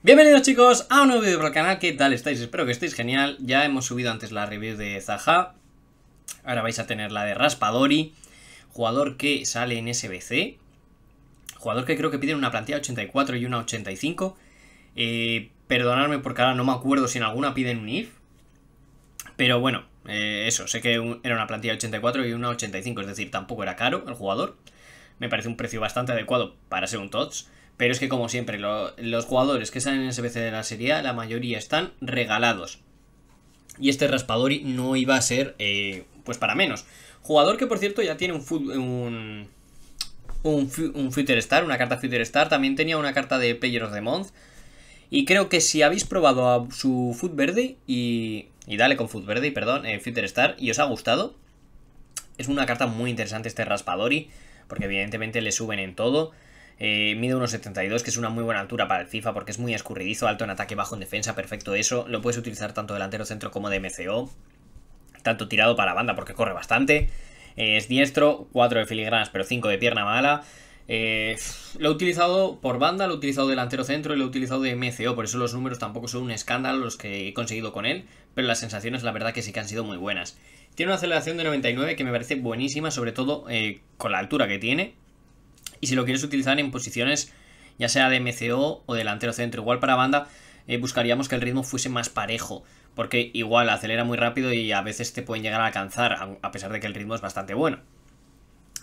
Bienvenidos chicos a un nuevo vídeo para el canal, ¿qué tal estáis? Espero que estéis genial, ya hemos subido antes la review de Zaha, ahora vais a tener la de Raspadori, jugador que sale en SBC, jugador que creo que piden una plantilla 84 y una 85, eh, perdonadme porque ahora no me acuerdo si en alguna piden un IF, pero bueno, eh, eso, sé que era una plantilla 84 y una 85, es decir, tampoco era caro el jugador, me parece un precio bastante adecuado para ser un TOTS, pero es que, como siempre, los jugadores que salen en SBC de la Serie la mayoría están regalados. Y este Raspadori no iba a ser, eh, pues para menos. Jugador que, por cierto, ya tiene un, un, un, Star, una carta Future Star. También tenía una carta de Player of the Month. Y creo que si habéis probado a su foot Verde y, y dale con Food Verde, perdón, en eh, Future Star, y os ha gustado, es una carta muy interesante este Raspadori, porque evidentemente le suben en todo. Eh, mide 1,72, que es una muy buena altura para el FIFA porque es muy escurridizo, alto en ataque, bajo en defensa, perfecto eso. Lo puedes utilizar tanto delantero centro como de MCO, tanto tirado para la banda porque corre bastante. Eh, es diestro, 4 de filigranas pero 5 de pierna mala. Eh, lo he utilizado por banda, lo he utilizado delantero centro y lo he utilizado de MCO, por eso los números tampoco son un escándalo los que he conseguido con él, pero las sensaciones la verdad que sí que han sido muy buenas. Tiene una aceleración de 99 que me parece buenísima, sobre todo eh, con la altura que tiene. Y si lo quieres utilizar en posiciones ya sea de MCO o delantero centro, igual para banda eh, buscaríamos que el ritmo fuese más parejo, porque igual acelera muy rápido y a veces te pueden llegar a alcanzar, a pesar de que el ritmo es bastante bueno.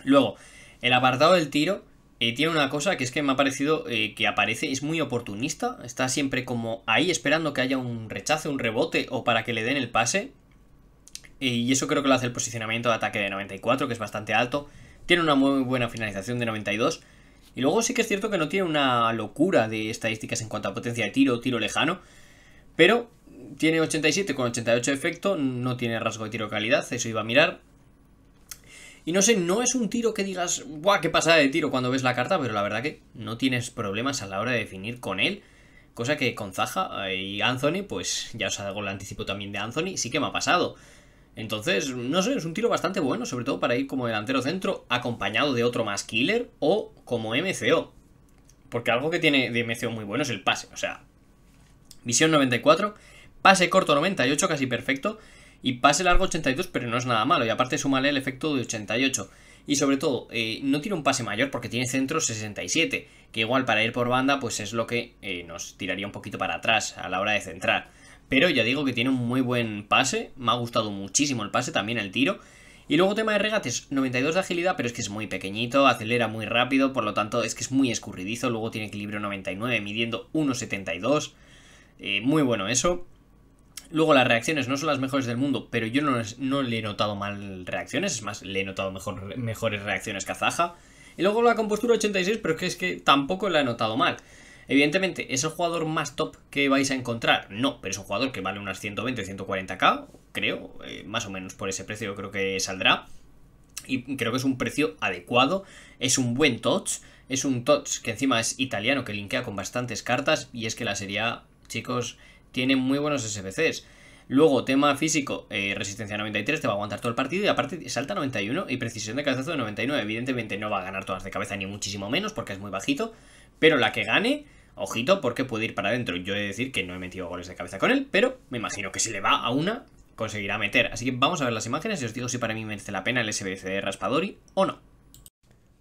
Luego, el apartado del tiro eh, tiene una cosa que es que me ha parecido eh, que aparece, es muy oportunista, está siempre como ahí esperando que haya un rechace, un rebote o para que le den el pase. Y eso creo que lo hace el posicionamiento de ataque de 94, que es bastante alto. Tiene una muy buena finalización de 92. Y luego sí que es cierto que no tiene una locura de estadísticas en cuanto a potencia de tiro, tiro lejano. Pero tiene 87 con 88 de efecto, no tiene rasgo de tiro calidad, eso iba a mirar. Y no sé, no es un tiro que digas, guau, qué pasada de tiro cuando ves la carta, pero la verdad que no tienes problemas a la hora de definir con él. Cosa que con Zaja eh, y Anthony, pues ya os hago el anticipo también de Anthony, sí que me ha pasado. Entonces, no sé, es un tiro bastante bueno, sobre todo para ir como delantero centro, acompañado de otro más killer o como MCO. Porque algo que tiene de MCO muy bueno es el pase, o sea, visión 94, pase corto 98, casi perfecto, y pase largo 82, pero no es nada malo, y aparte súmale el efecto de 88. Y sobre todo, eh, no tiene un pase mayor porque tiene centro 67, que igual para ir por banda pues es lo que eh, nos tiraría un poquito para atrás a la hora de centrar. Pero ya digo que tiene un muy buen pase. Me ha gustado muchísimo el pase, también el tiro. Y luego tema de regates, 92 de agilidad, pero es que es muy pequeñito, acelera muy rápido, por lo tanto es que es muy escurridizo. Luego tiene equilibrio 99, midiendo 1,72. Eh, muy bueno eso. Luego las reacciones no son las mejores del mundo, pero yo no, le he notado mal reacciones, es más, le he notado mejores reacciones que a Zaha. Y luego la compostura 86, pero es que, es que tampoco la he notado mal. Evidentemente, ¿es el jugador más top que vais a encontrar? No, pero es un jugador que vale unas 120, 140k, creo, eh, más o menos por ese precio creo que saldrá. Y creo que es un precio adecuado, es un buen touch, es un touch que encima es italiano, que linkea con bastantes cartas, y es que la serie chicos, tiene muy buenos SBCs. Luego, tema físico, eh, resistencia 93, te va a aguantar todo el partido y aparte salta 91 y precisión de cabezazo de 99. Evidentemente no va a ganar todas de cabeza ni muchísimo menos porque es muy bajito, pero la que gane, ojito, porque puede ir para adentro. Yo he de decir que no he metido goles de cabeza con él, pero me imagino que si le va a una, conseguirá meter. Así que vamos a ver las imágenes y os digo si para mí merece la pena el SBC de Raspadori o no.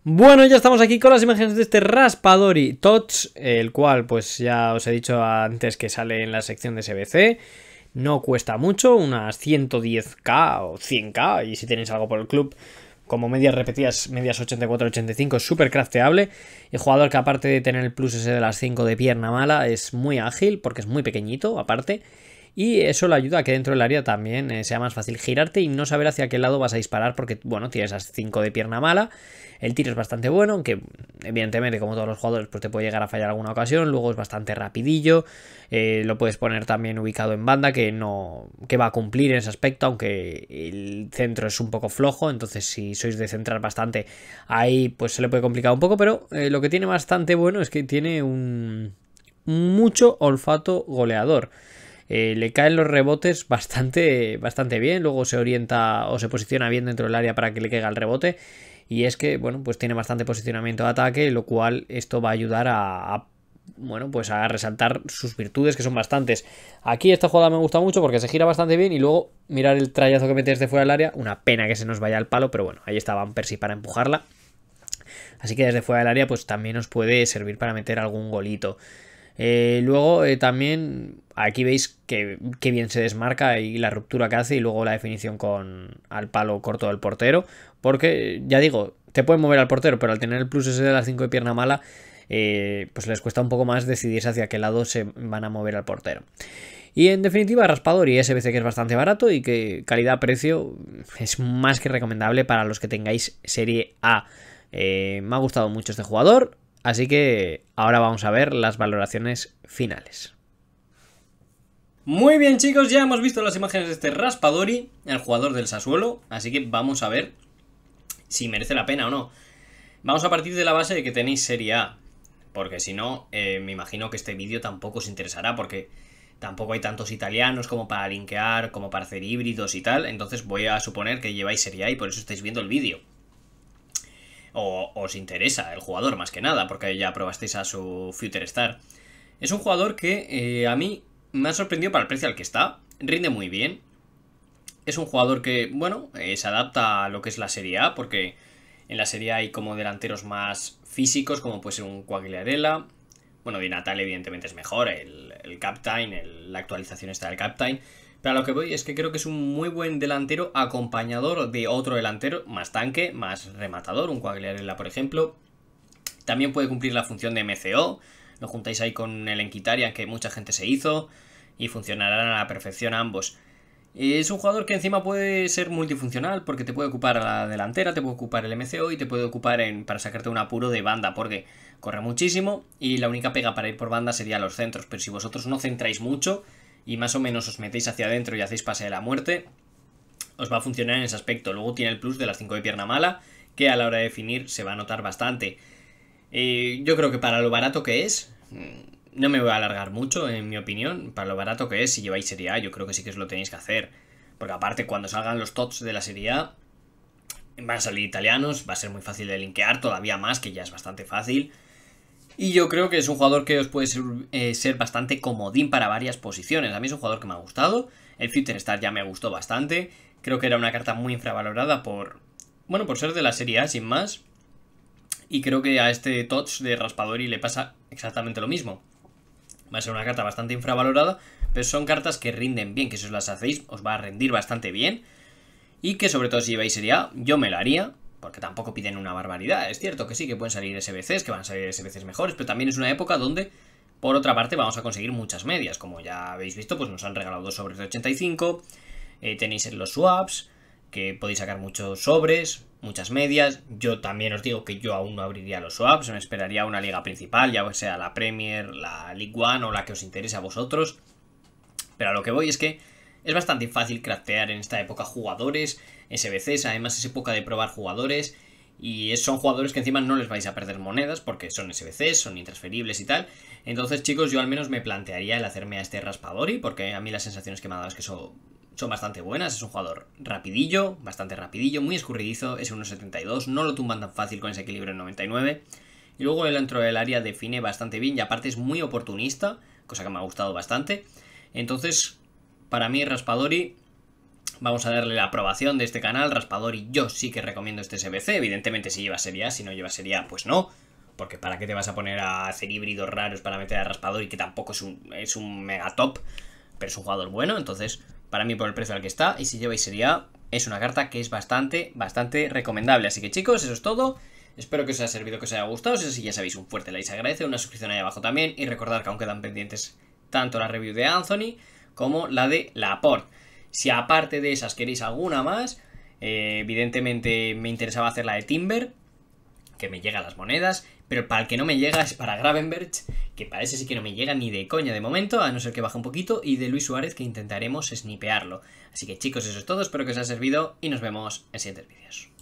Bueno, ya estamos aquí con las imágenes de este Raspadori Tots, el cual pues ya os he dicho antes que sale en la sección de SBC. No cuesta mucho, unas 110k o 100k, y si tenéis algo por el club, como medias repetidas, medias 84-85, súper crafteable. Y jugador que aparte de tener el plus ese de las 5 de pierna mala, es muy ágil porque es muy pequeñito, aparte y eso le ayuda a que dentro del área también eh, sea más fácil girarte y no saber hacia qué lado vas a disparar porque, bueno, tienes esas 5 de pierna mala, el tiro es bastante bueno, aunque evidentemente como todos los jugadores pues te puede llegar a fallar alguna ocasión, luego es bastante rapidillo, eh, lo puedes poner también ubicado en banda que no que va a cumplir en ese aspecto, aunque el centro es un poco flojo, entonces si sois de centrar bastante ahí pues se le puede complicar un poco, pero eh, lo que tiene bastante bueno es que tiene un mucho olfato goleador. Eh, le caen los rebotes bastante, bastante bien, luego se orienta o se posiciona bien dentro del área para que le caiga el rebote y es que, bueno, pues tiene bastante posicionamiento de ataque, lo cual esto va a ayudar a, bueno, pues a resaltar sus virtudes, que son bastantes. Aquí esta jugada me gusta mucho porque se gira bastante bien y luego mirar el trayazo que mete desde fuera del área. Una pena que se nos vaya al palo, pero bueno, ahí estaba un persi para empujarla. Así que desde fuera del área pues también nos puede servir para meter algún golito. Eh, luego eh, también aquí veis que, bien se desmarca y la ruptura que hace y luego la definición con al palo corto del portero. Porque ya digo, te pueden mover al portero, pero al tener el plus ese de la 5 de pierna mala, eh, pues les cuesta un poco más decidirse hacia qué lado se van a mover al portero. Y en definitiva, Raspador y SBC que es bastante barato y que calidad-precio es más que recomendable para los que tengáis Serie A. me ha gustado mucho este jugador. Así que ahora vamos a ver las valoraciones finales. Muy bien chicos, ya hemos visto las imágenes de este Raspadori, el jugador del Sassuolo, así que vamos a ver si merece la pena o no. Vamos a partir de la base de que tenéis Serie A, porque si no, eh, me imagino que este vídeo tampoco os interesará, porque tampoco hay tantos italianos como para linkear, como para hacer híbridos y tal, entonces voy a suponer que lleváis Serie A y por eso estáis viendo el vídeo o os interesa el jugador más que nada, porque ya probasteis a su Future Star. Es un jugador que eh, a mí me ha sorprendido para el precio al que está, rinde muy bien. Es un jugador que, bueno, eh, se adapta a lo que es la Serie A, porque en la Serie A hay como delanteros más físicos, como puede ser un Quagliarella, Bueno, Di Natal evidentemente es mejor, el, el Captain, la actualización está del Captain. Pero lo que voy es que creo que es un muy buen delantero acompañador de otro delantero, más tanque, más rematador, un Cuagliarella, por ejemplo. También puede cumplir la función de MCO, lo juntáis ahí con el Enquitarian que mucha gente se hizo y funcionarán a la perfección ambos. Es un jugador que encima puede ser multifuncional porque te puede ocupar a la delantera, te puede ocupar el MCO y te puede ocupar en, para sacarte un apuro de banda porque corre muchísimo y la única pega para ir por banda sería los centros. Pero si vosotros no centráis mucho, y más o menos os metéis hacia adentro y hacéis pase de la muerte, os va a funcionar en ese aspecto. Luego tiene el plus de las 5 de pierna mala, que a la hora de definir se va a notar bastante. Eh, yo creo que para lo barato que es, mm, no me voy a alargar mucho, en mi opinión. Para lo barato que es, si lleváis Serie A, yo creo que sí que os lo tenéis que hacer. Porque aparte, cuando salgan los tots de la Serie A, van a salir italianos, va a ser muy fácil de linkear, todavía más, que ya es bastante fácil. Y yo creo que es un jugador que os puede eh, ser, bastante comodín para varias posiciones. A mí es un jugador que me ha gustado. El Future Star ya me gustó bastante. Creo que era una carta muy infravalorada por. Bueno, por ser de la serie A, sin más. Y creo que a este Touch de Raspadori le pasa exactamente lo mismo. Va a ser una carta bastante infravalorada, pero son cartas que rinden bien, que si os las hacéis os va a rendir bastante bien. Y que sobre todo si lleváis serie A, yo me la haría, porque tampoco piden una barbaridad. Es cierto que sí, que pueden salir SBCs, que van a salir SBCs mejores, pero también es una época donde, por otra parte, vamos a conseguir muchas medias. Como ya habéis visto, pues nos han regalado dos sobres de 85, eh, tenéis los swaps, que podéis sacar muchos sobres, muchas medias. Yo también os digo que yo aún no abriría los swaps, me esperaría una liga principal, ya sea la Premier, la League One o la que os interese a vosotros. Pero a lo que voy es que es bastante fácil craftear en esta época jugadores, SBCs, además es época de probar jugadores. Y son jugadores que encima no les vais a perder monedas porque son SBCs, son intransferibles y tal. Entonces, chicos, yo al menos me plantearía el hacerme a este Raspadori porque a mí las sensaciones que me ha dado es que son, bastante buenas. Es un jugador rapidillo, bastante rapidillo, muy escurridizo, es 1.72, no lo tumban tan fácil con ese equilibrio en 99. Y luego el dentro del área define bastante bien y aparte es muy oportunista, cosa que me ha gustado bastante. Entonces, para mí Raspadori Vamos a darle la aprobación de este canal, Raspadori, yo sí que recomiendo este SBC, evidentemente si lleva sería, si no lleva sería pues no, porque para qué te vas a poner a hacer híbridos raros para meter a Raspadori, que tampoco es un, mega top, pero es un jugador bueno, entonces para mí por el precio al que está, y si lleva serie es una carta que es bastante, bastante recomendable, así que chicos, eso es todo, espero que os haya servido, que os haya gustado, si es así ya sabéis, un fuerte like se agradece, una suscripción ahí abajo también, y recordar que aún quedan pendientes tanto la review de Anthony, como la de Laporte. Si aparte de esas queréis alguna más, eh, evidentemente me interesaba hacer la de Timber, que me llega las monedas, pero para el que no me llega es para Gravenberg, que parece sí que no me llega ni de coña de momento, a no ser que baje un poquito, y de Luis Suárez, que intentaremos snipearlo. Así que chicos, eso es todo, espero que os haya servido y nos vemos en siguientes vídeos.